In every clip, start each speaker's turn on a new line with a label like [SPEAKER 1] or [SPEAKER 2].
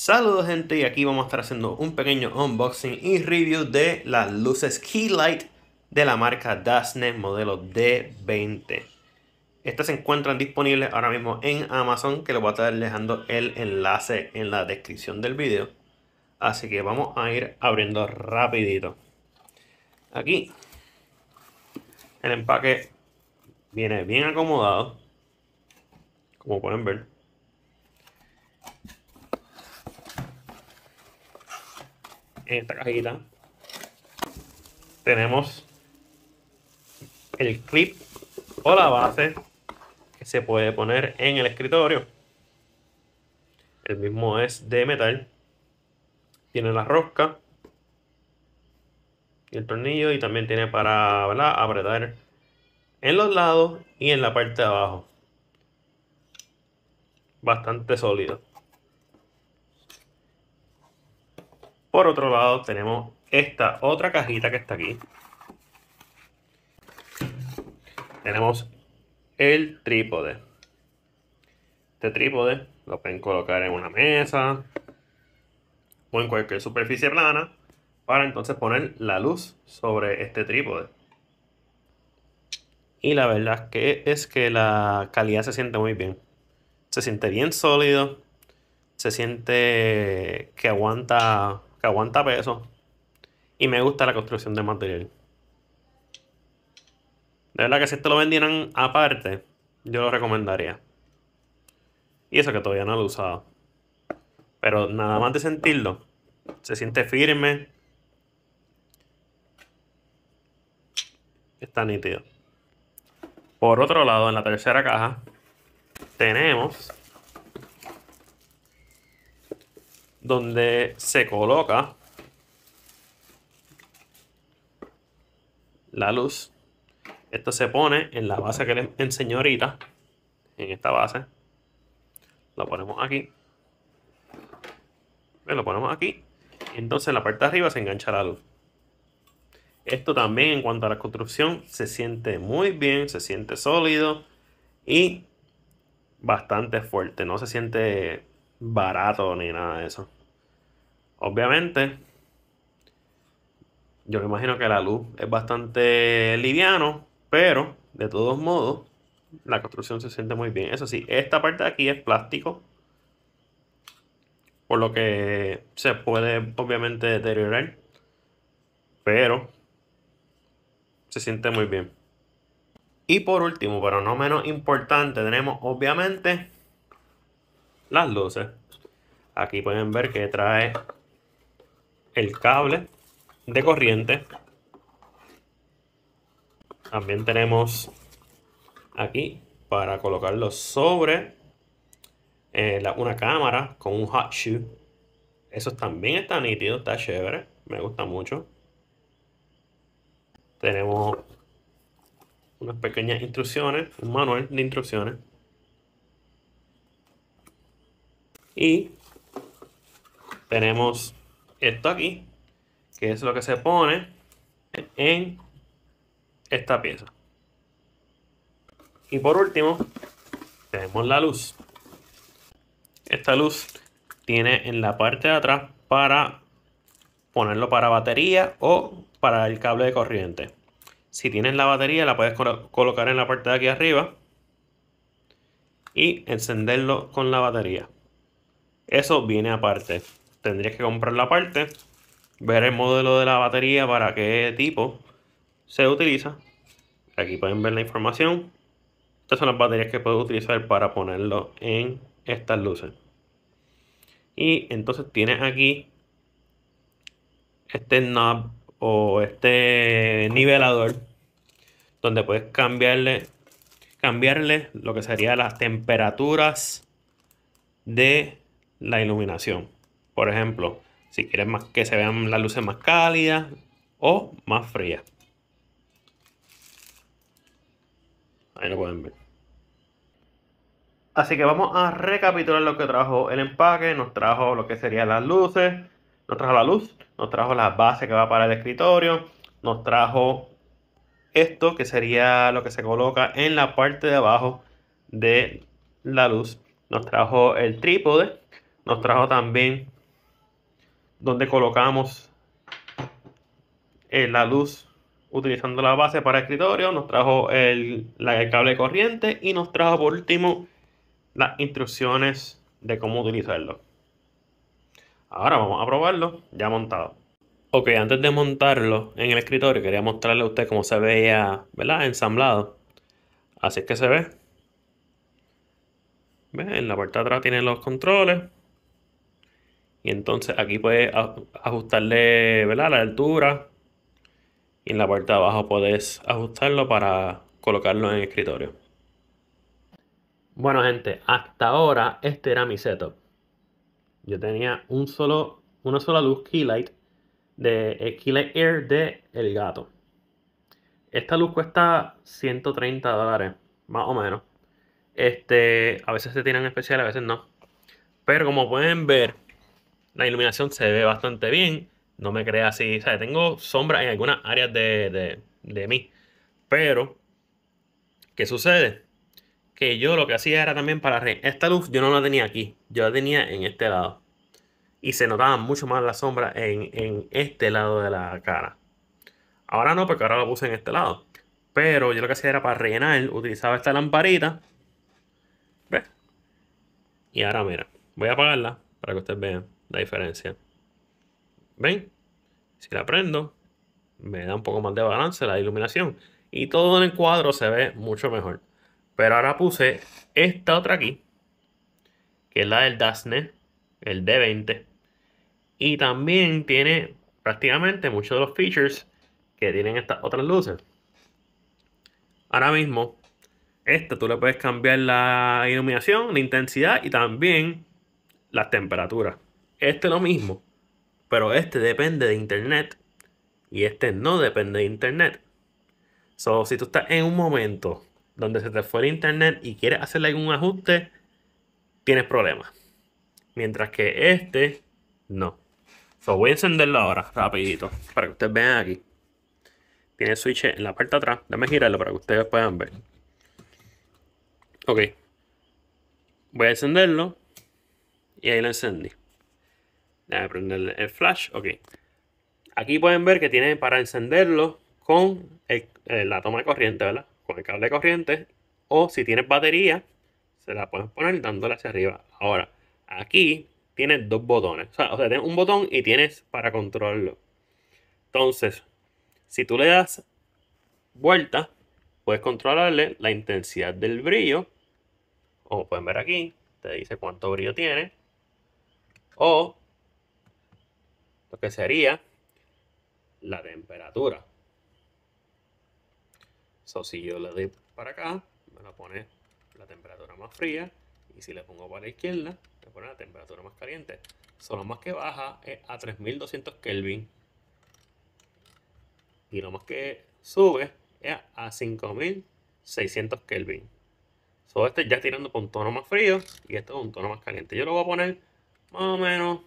[SPEAKER 1] Saludos gente y aquí vamos a estar haciendo un pequeño unboxing y review de las luces Keylight de la marca DASNE modelo D20. Estas se encuentran disponibles ahora mismo en Amazon que les voy a estar dejando el enlace en la descripción del video. Así que vamos a ir abriendo rapidito. Aquí el empaque viene bien acomodado como pueden ver. en esta cajita tenemos el clip o la base que se puede poner en el escritorio. El mismo es de metal. Tiene la rosca y el tornillo y también tiene para apretar en los lados y en la parte de abajo. Bastante sólido. Por otro lado, tenemos esta otra cajita que está aquí. Tenemos el trípode. Este trípode lo pueden colocar en una mesa o en cualquier superficie plana para entonces poner la luz sobre este trípode. Y la verdad que es que la calidad se siente muy bien. Se siente bien sólido. Se siente que aguanta que aguanta peso. Y me gusta la construcción del material. De verdad que si te lo vendieran aparte, yo lo recomendaría. Y eso que todavía no lo he usado. Pero nada más de sentirlo, se siente firme. Está nítido. Por otro lado, en la tercera caja tenemos donde se coloca la luz. Esto se pone en la base que les enseñé ahorita, en esta base. Lo ponemos aquí. Pues lo ponemos aquí. Entonces en la parte de arriba se engancha la luz. Esto también en cuanto a la construcción se siente muy bien, se siente sólido y bastante fuerte. No se siente barato ni nada de eso. Obviamente, yo me imagino que la luz es bastante liviano, pero de todos modos, la construcción se siente muy bien. Eso sí, esta parte de aquí es plástico, por lo que se puede obviamente deteriorar, pero se siente muy bien. Y por último, pero no menos importante, tenemos obviamente las luces. Aquí pueden ver que trae el cable de corriente. También tenemos aquí para colocarlo sobre eh, una cámara con un hot shoe. Eso también está nítido, está chévere. Me gusta mucho. Tenemos unas pequeñas instrucciones, un manual de instrucciones. Y tenemos esto aquí, que es lo que se pone en esta pieza. Y por último, tenemos la luz. Esta luz tiene en la parte de atrás para ponerlo para batería o para el cable de corriente. Si tienes la batería, la puedes colocar en la parte de aquí arriba y encenderlo con la batería. Eso viene aparte tendrías que comprar la parte, ver el modelo de la batería para qué tipo se utiliza. Aquí pueden ver la información. Estas son las baterías que puedes utilizar para ponerlo en estas luces. Y entonces tienes aquí este knob o este nivelador donde puedes cambiarle cambiarle lo que serían las temperaturas de la iluminación. Por ejemplo, si quieres más que se vean las luces más cálidas o más frías. Ahí lo pueden ver. Así que vamos a recapitular lo que trajo el empaque. Nos trajo lo que serían las luces. Nos trajo la luz. Nos trajo la base que va para el escritorio. Nos trajo esto que sería lo que se coloca en la parte de abajo de la luz. Nos trajo el trípode. Nos trajo también donde colocamos eh, la luz utilizando la base para escritorio, nos trajo el, cable corriente y nos trajo por último las instrucciones de cómo utilizarlo. Ahora vamos a probarlo ya montado. Ok, antes de montarlo en el escritorio quería mostrarle a usted cómo se veía, ¿verdad? Ensamblado. Así es que se ve. ¿Ven? En la puerta de atrás tiene los controles. Y entonces aquí puedes ajustarle la altura. Y en la parte de abajo puedes ajustarlo para colocarlo en el escritorio. Bueno gente, hasta ahora este era mi setup. Yo tenía un solo, una sola luz Keylight de eh, Keylight Air de El Gato. Esta luz cuesta 130 dólares, más o menos. Este, a veces se tiran especial, a veces no. Pero como pueden ver, la iluminación se ve bastante bien. No me crea así. O sea, tengo sombra en algunas áreas de, mí. Pero, ¿qué sucede? Que yo lo que hacía era también para... rellenar. Esta luz yo no la tenía aquí. Yo la tenía en este lado. Y se notaba mucho más la sombra en, en este lado de la cara. Ahora no, porque ahora la puse en este lado. Pero yo lo que hacía era para rellenar. Utilizaba esta lamparita. ¿Ves? Y ahora mira. Voy a apagarla para que ustedes vean la diferencia. ¿Ven? Si la prendo, me da un poco más de balance la iluminación. Y todo en el cuadro se ve mucho mejor. Pero ahora puse esta otra aquí, que es la del Dasne, el D20. Y también tiene prácticamente muchos de los features que tienen estas otras luces. Ahora mismo, esta tú le puedes cambiar la iluminación, la intensidad y también las temperaturas. Este es lo mismo, pero este depende de internet y este no depende de internet. So, si tú estás en un momento donde se te fue el internet y quieres hacerle algún ajuste, tienes problemas. Mientras que este, no. So, voy a encenderlo ahora, rapidito, para que ustedes vean aquí. Tiene el switch en la parte de atrás. Déjame girarlo para que ustedes puedan ver. Ok. Voy a encenderlo. Y ahí lo encendí. Déjame prender el flash. Ok. Aquí pueden ver que tiene para encenderlo con eh, la toma de corriente, ¿verdad? Con el cable de corriente. O si tienes batería, se la puedes poner dándole hacia arriba. Ahora, aquí tienes dos botones. O o sea, tienes un botón y tienes para controlarlo. Entonces, si tú le das vuelta, puedes controlarle la intensidad del brillo. Como pueden ver aquí, te dice cuánto brillo tiene. O lo que sería la temperatura. So, si yo le doy para acá, me lo pone la temperatura más fría. Y si le pongo para la izquierda, me pone la temperatura más caliente. Solo más que baja es a 3200 Kelvin. Y lo más que sube es a 5600 Kelvin. So, este ya tirando con un tono más frío y este es un tono más caliente. Yo lo voy a poner más o menos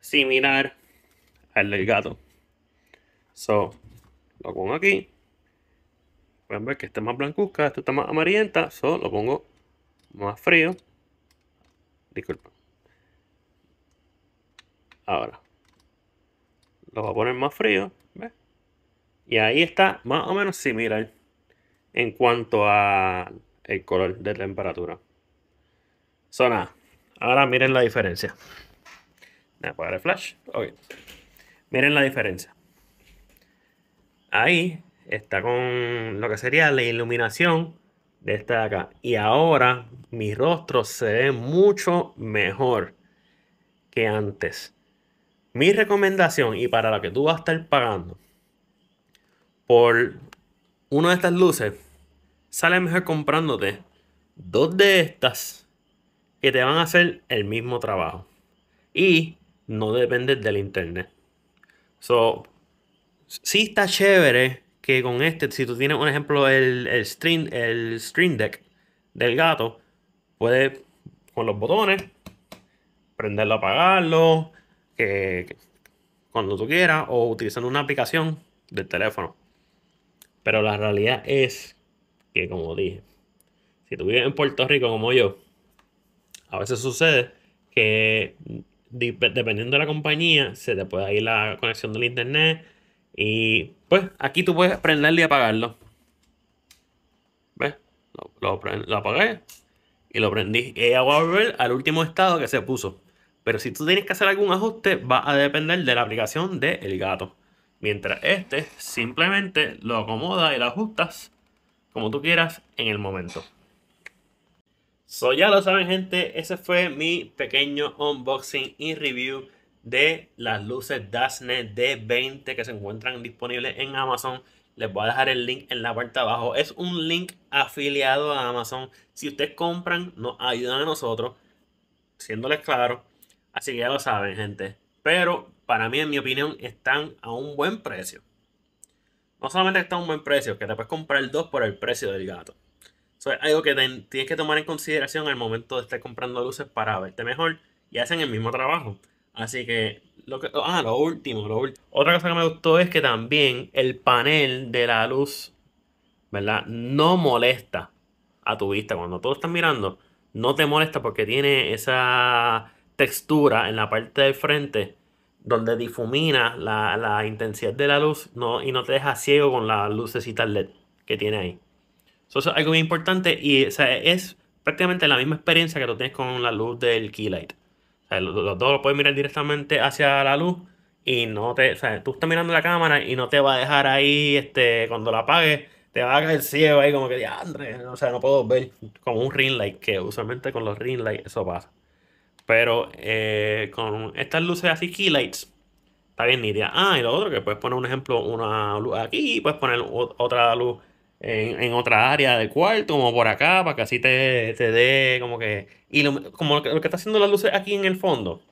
[SPEAKER 1] similar al del gato. So, lo pongo aquí. Pueden ver que está más blancuzca, esto está más amarillenta. So, lo pongo más frío. Disculpa. Ahora. Lo voy a poner más frío. Y ahí está más o menos similar en cuanto a el color de temperatura. So, Ahora miren la diferencia. Voy a apagar el flash. Miren la diferencia. Ahí está con lo que sería la iluminación de esta de acá. Y ahora mi rostro se ve mucho mejor que antes. Mi recomendación y para lo que tú vas a estar pagando por una de estas luces, sale mejor comprándote dos de estas que te van a hacer el mismo trabajo. Y no depende del internet. So, sí está chévere que con este, si tú tienes un ejemplo, el, el, stream, el deck del gato, puedes con los botones prenderlo, apagarlo, cuando tú quieras, o utilizando una aplicación del teléfono. Pero la realidad es que, como dije, si tú vives en Puerto Rico como yo, a veces sucede que dependiendo de la compañía, se te puede ir la conexión del internet. Y pues aquí tú puedes prenderlo y apagarlo. ¿Ves? Lo, apagué y lo prendí. Y a volver al último estado que se puso. Pero si tú tienes que hacer algún ajuste, va a depender de la aplicación del gato. Mientras este simplemente lo acomoda y lo ajustas como tú quieras en el momento. So ya lo saben gente, ese fue mi pequeño unboxing y review de las luces Dasne D20 que se encuentran disponibles en Amazon. Les voy a dejar el link en la parte de abajo. Es un link afiliado a Amazon. Si ustedes compran, nos ayudan a nosotros, siéndoles claro. Así que ya lo saben, gente. Pero para mí, en mi opinión, están a un buen precio. No solamente están a un buen precio, que te puedes comprar dos por el precio del gato es algo que tienes que tomar en consideración al momento de estar comprando luces para verte mejor y hacen el mismo trabajo. Así que, lo que, ah, lo último, lo último. Otra cosa que me gustó es que también el panel de la luz, ¿verdad? No molesta a tu vista. Cuando tú lo estás mirando, no te molesta porque tiene esa textura en la parte del frente donde difumina la, intensidad de la luz no, y no te deja ciego con las lucecita LED que tiene ahí eso es algo muy importante y es prácticamente la misma experiencia que tú tienes con la luz del key light. O sea, los, dos lo puedes mirar directamente hacia la luz y no te, o sea, tú estás mirando la cámara y no te va a dejar ahí, este, cuando la apagues, te va a caer ciego ahí como que, diandre, o sea, no puedo ver con un ring light, que usualmente con los ring light eso pasa. Pero eh, con estas luces así, key lights, está bien idea. Ah, y lo otro que puedes poner un ejemplo, una luz aquí, puedes poner otra luz en, otra área del cuarto, como por acá, para que así te, dé como que... Y como lo que, está haciendo las luces aquí en el fondo,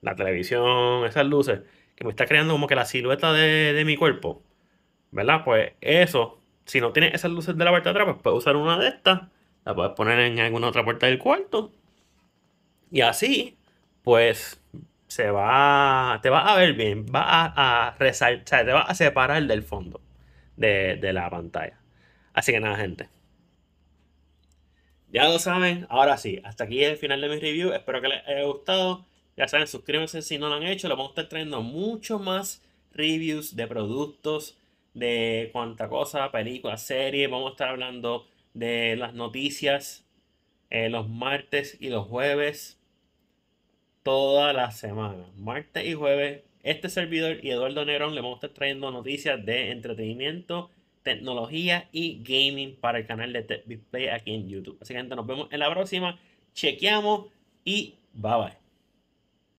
[SPEAKER 1] la televisión, esas luces, que me está creando como que la silueta de, mi cuerpo, ¿verdad? Pues eso, si no tienes esas luces de la parte de atrás, pues puedes usar una de estas, la puedes poner en alguna otra puerta del cuarto. Y así, pues se va, te va a ver bien, va a, resaltar, te va a separar del fondo de la pantalla. Así que nada, gente. Ya lo saben, ahora sí, hasta aquí es el final de mi review. Espero que les haya gustado. Ya saben, suscríbanse si no lo han hecho. Les vamos a estar trayendo mucho más reviews de productos, de cuánta cosa, películas, series. Vamos a estar hablando de las noticias eh, los martes y los jueves. Toda la semana. Martes y jueves. Este servidor y Eduardo Nerón le vamos a estar trayendo noticias de entretenimiento tecnología y gaming para el canal de Tech aquí en YouTube. Así que gente, nos vemos en la próxima. Chequeamos y bye bye.